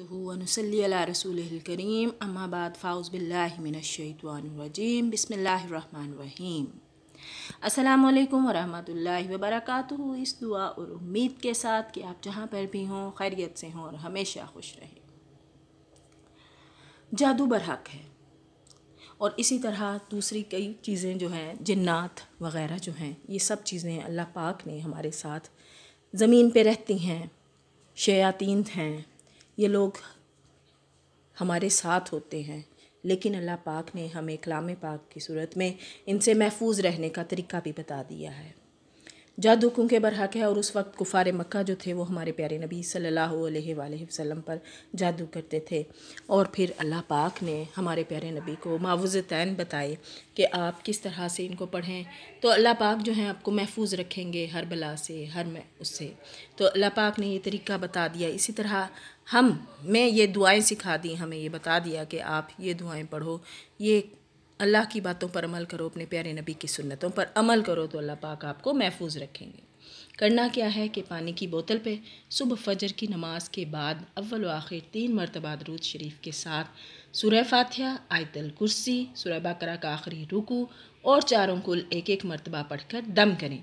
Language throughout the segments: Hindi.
रसूल करीम अम्माबाद फ़ाउज़बिल्लाशतवानरजीम बसमीम अस्सलाम वालेकुम वरहमतुल्लाहि वबरकातुहू इस दुआ और उम्मीद के साथ कि आप जहाँ पर भी हों खैरियत से हों और हमेशा खुश रहें जादू बरहक है और इसी तरह दूसरी कई चीज़ें जो हैं जन्ात वग़ैरह जो हैं ये सब चीज़ें अल्लाह पाक ने हमारे साथ ज़मीन पर रहती हैं शयातीन हैं ये लोग हमारे साथ होते हैं लेकिन अल्लाह पाक ने हमें कलाम पाक की सूरत में इनसे महफूज रहने का तरीका भी बता दिया है जादू के बरहक है और उस वक्त कुफार मक्का जो थे वो हमारे प्यारे नबी सल्लल्लाहु अलैहि वसल्लम पर जादू करते थे और फिर अल्लाह पाक ने हमारे प्यारे नबी को मावज़ तैन बताए कि आप किस तरह से इनको पढ़ें तो अल्लाह पाक जो है आपको महफूज रखेंगे हर बला से हर उससे तो अल्लाह पाक ने ये तरीका बता दिया इसी तरह हम मैं ये दुआएं सिखा दी हमें ये बता दिया कि आप ये दुआएं पढ़ो ये अल्लाह की बातों पर अमल करो अपने प्यारे नबी की सुन्नतों पर अमल करो तो अल्लाह पाक आपको महफूज रखेंगे करना क्या है कि पानी की बोतल पे सुबह फजर की नमाज के बाद अव्वल आखिर तीन मरतबा दरूद शरीफ के साथ सुरह फातिहा आयतल कुर्सी सुरह बकरा का आखिरी रुकू और चारों कुल एक एक मरतबा पढ़कर दम करें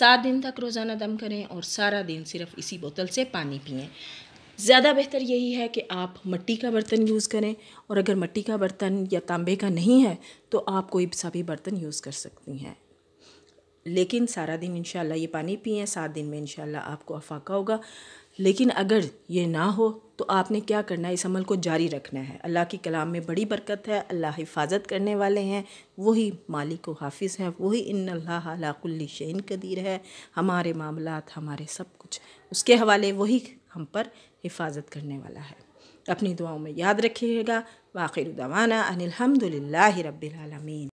सात दिन तक रोज़ाना दम करें और सारा दिन सिर्फ इसी बोतल से पानी पिएं ज़्यादा बेहतर यही है कि आप मिट्टी का बर्तन यूज़ करें और अगर मिट्टी का बर्तन या तांबे का नहीं है तो आप कोई सा भी बर्तन यूज़ कर सकती हैं लेकिन सारा दिन इन ये पानी पिए सात दिन में इनशाला आपको अफाका होगा लेकिन अगर ये ना हो तो आपने क्या करना है इस अमल को जारी रखना है अल्लाह के कलाम में बड़ी बरकत है अल्लाह हिफाजत करने वाले हैं वही मालिक व हाफिज़ हैं वही इन अल्लाह कुल्ली शैन कदीर है हमारे मामला हमारे सब कुछ उसके हवाले वही हम पर हिफाजत करने वाला है अपनी दुआओं में याद रखिएगा वाखिर दवाना अनिलहमदिल्ला रबीआलमीन